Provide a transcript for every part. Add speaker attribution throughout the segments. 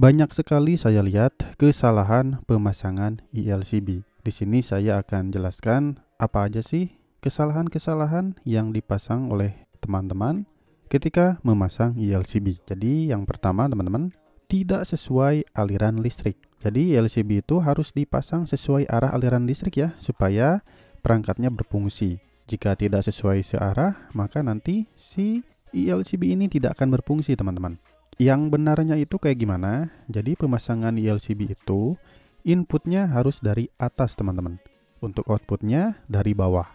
Speaker 1: Banyak sekali saya lihat kesalahan pemasangan ILCB. E Di sini saya akan jelaskan apa aja sih kesalahan-kesalahan yang dipasang oleh teman-teman ketika memasang ILCB. E Jadi yang pertama teman-teman, tidak sesuai aliran listrik. Jadi ILCB e itu harus dipasang sesuai arah aliran listrik ya, supaya perangkatnya berfungsi. Jika tidak sesuai searah, maka nanti si ILCB ini tidak akan berfungsi teman-teman. Yang benarnya itu kayak gimana? Jadi pemasangan ELCB itu inputnya harus dari atas teman-teman. Untuk outputnya dari bawah.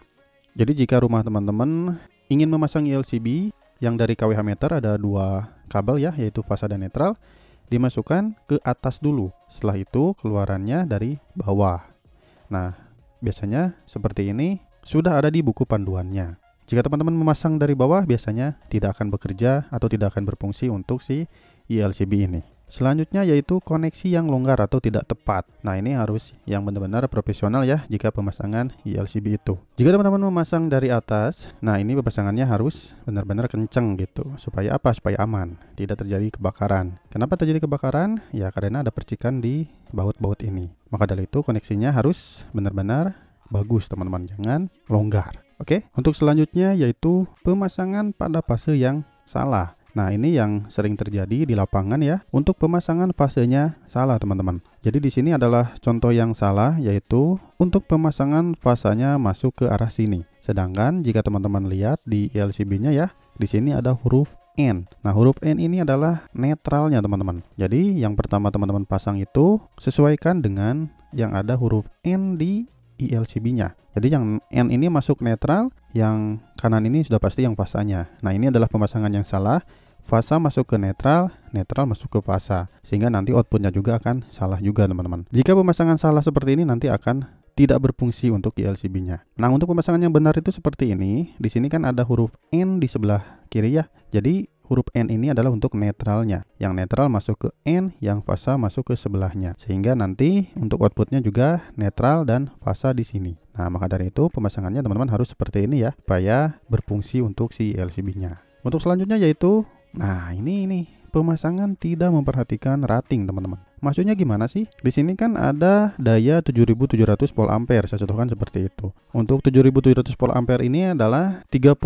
Speaker 1: Jadi jika rumah teman-teman ingin memasang ELCB yang dari KWH meter ada dua kabel ya, yaitu fasa dan netral, dimasukkan ke atas dulu. Setelah itu keluarannya dari bawah. Nah, biasanya seperti ini sudah ada di buku panduannya. Jika teman-teman memasang dari bawah, biasanya tidak akan bekerja atau tidak akan berfungsi untuk si ILCB e ini. Selanjutnya yaitu koneksi yang longgar atau tidak tepat. Nah ini harus yang benar-benar profesional ya jika pemasangan ILCB e itu. Jika teman-teman memasang dari atas, nah ini pemasangannya harus benar-benar kenceng gitu. Supaya apa? Supaya aman, tidak terjadi kebakaran. Kenapa terjadi kebakaran? Ya karena ada percikan di baut-baut ini. Maka dari itu koneksinya harus benar-benar bagus teman-teman, jangan longgar. Oke, untuk selanjutnya yaitu pemasangan pada fase yang salah. Nah, ini yang sering terjadi di lapangan ya. Untuk pemasangan fasenya salah, teman-teman. Jadi di sini adalah contoh yang salah yaitu untuk pemasangan fasanya masuk ke arah sini. Sedangkan jika teman-teman lihat di LCB-nya ya, di sini ada huruf N. Nah, huruf N ini adalah netralnya, teman-teman. Jadi, yang pertama teman-teman pasang itu sesuaikan dengan yang ada huruf N di ILCB-nya. Jadi yang N ini masuk netral, yang kanan ini sudah pasti yang fasanya. Nah ini adalah pemasangan yang salah. Fasa masuk ke netral, netral masuk ke fasa. Sehingga nanti outputnya juga akan salah juga teman-teman. Jika pemasangan salah seperti ini nanti akan tidak berfungsi untuk ILCB-nya. Nah, untuk pemasangan yang benar itu seperti ini. Di sini kan ada huruf N di sebelah kiri ya. Jadi huruf N ini adalah untuk netralnya. Yang netral masuk ke N, yang fasa masuk ke sebelahnya. Sehingga nanti untuk outputnya juga netral dan fasa di sini. Nah, maka dari itu pemasangannya teman-teman harus seperti ini ya, supaya berfungsi untuk si LCB-nya. Untuk selanjutnya yaitu, nah ini ini pemasangan tidak memperhatikan rating teman-teman. Maksudnya gimana sih? Di sini kan ada daya 7700 volt ampere, saya contohkan seperti itu. Untuk 7700 volt ampere ini adalah 35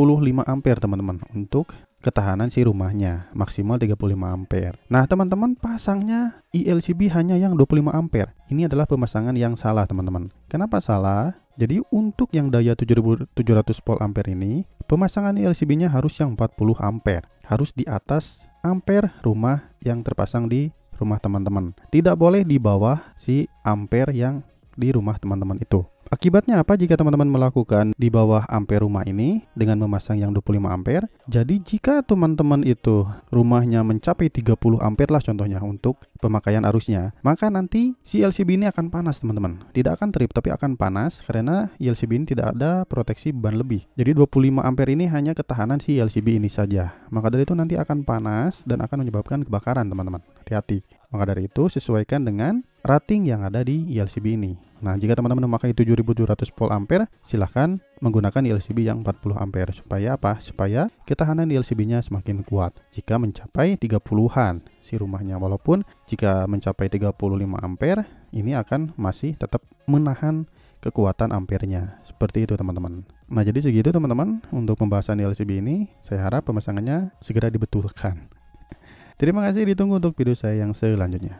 Speaker 1: ampere teman-teman untuk ketahanan si rumahnya maksimal 35 ampere. Nah, teman-teman pasangnya ILCB e hanya yang 25 ampere. Ini adalah pemasangan yang salah, teman-teman. Kenapa salah? Jadi untuk yang daya 7700 volt ampere ini, pemasangan ILCB-nya e harus yang 40 ampere. Harus di atas ampere rumah yang terpasang di rumah teman-teman. Tidak boleh di bawah si ampere yang di rumah teman-teman itu. Akibatnya apa jika teman-teman melakukan di bawah ampere rumah ini dengan memasang yang 25 ampere? Jadi jika teman-teman itu rumahnya mencapai 30 ampere lah contohnya untuk pemakaian arusnya, maka nanti si LCB ini akan panas teman-teman. Tidak akan trip tapi akan panas karena LCB ini tidak ada proteksi beban lebih. Jadi 25 ampere ini hanya ketahanan si LCB ini saja. Maka dari itu nanti akan panas dan akan menyebabkan kebakaran teman-teman. Hati-hati. Maka dari itu, sesuaikan dengan rating yang ada di ILCB e ini. Nah, jika teman-teman memakai 7700 volt ampere, silahkan menggunakan ILCB e yang 40 ampere. Supaya apa? Supaya ketahanan ilcb e nya semakin kuat. Jika mencapai 30-an si rumahnya. Walaupun jika mencapai 35 ampere, ini akan masih tetap menahan kekuatan ampernya. Seperti itu teman-teman. Nah jadi segitu teman-teman untuk pembahasan ILCB ini. Saya harap pemasangannya segera dibetulkan. Terima kasih ditunggu untuk video saya yang selanjutnya.